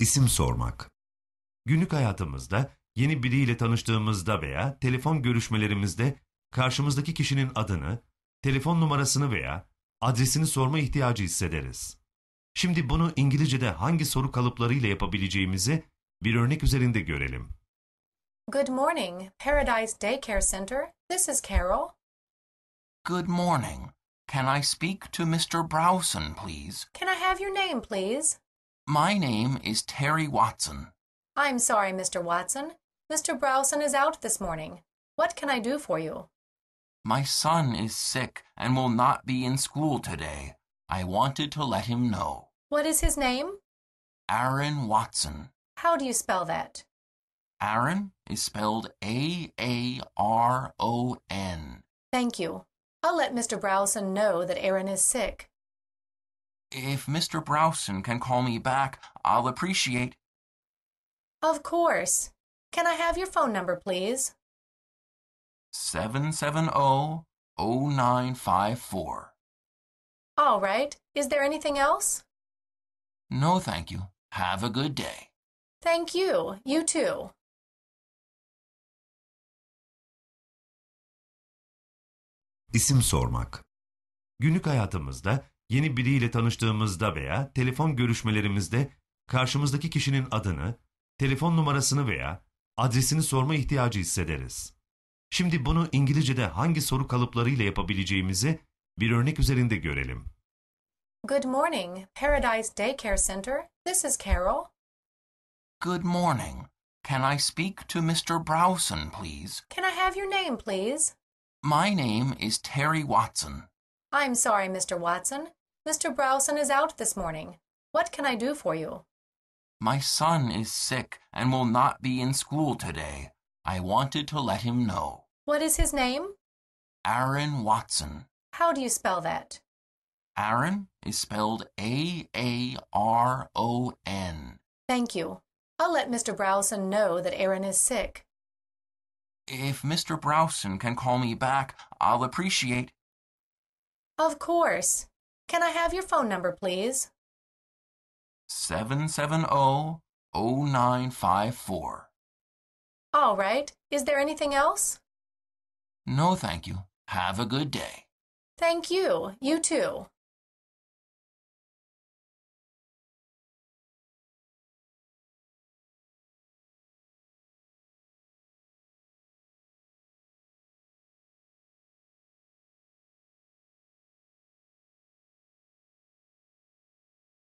İsim sormak. Günlük hayatımızda yeni biriyle tanıştığımızda veya telefon görüşmelerimizde karşımızdaki kişinin adını, telefon numarasını veya adresini sorma ihtiyacı hissederiz. Şimdi bunu İngilizce'de hangi soru kalıplarıyla yapabileceğimizi bir örnek üzerinde görelim. Good morning, Paradise Daycare Center. This is Carol. Good morning. Can I speak to Mr. Browson, please? Can I have your name, please? My name is Terry Watson. I'm sorry, Mr. Watson. Mr. Browson is out this morning. What can I do for you? My son is sick and will not be in school today. I wanted to let him know. What is his name? Aaron Watson. How do you spell that? Aaron is spelled A A R O N. Thank you. I'll let Mr. Browson know that Aaron is sick. If Mr. Browson can call me back, I'll appreciate. Of course. Can I have your phone number, please? 770 0954. All right. Is there anything else? No, thank you. Have a good day. Thank you. You too. İsim sormak. Günlük hayatımızda yeni biriyle tanıştığımızda veya telefon görüşmelerimizde karşımızdaki kişinin adını, telefon numarasını veya adresini sorma ihtiyacı hissederiz. Şimdi bunu İngilizce'de hangi soru kalıplarıyla yapabileceğimizi bir örnek üzerinde görelim. Good morning, Paradise Daycare Center. This is Carol. Good morning. Can I speak to Mr. Browson, please? Can I have your name, please? My name is Terry Watson. I'm sorry, Mr. Watson. Mr. Browson is out this morning. What can I do for you? My son is sick and will not be in school today. I wanted to let him know. What is his name? Aaron Watson. How do you spell that? Aaron is spelled A A R O N. Thank you. I'll let Mr. Browson know that Aaron is sick. If Mr. Browson can call me back, I'll appreciate. Of course. Can I have your phone number, please? 770 0954. All right. Is there anything else? No, thank you. Have a good day. Thank you. You too.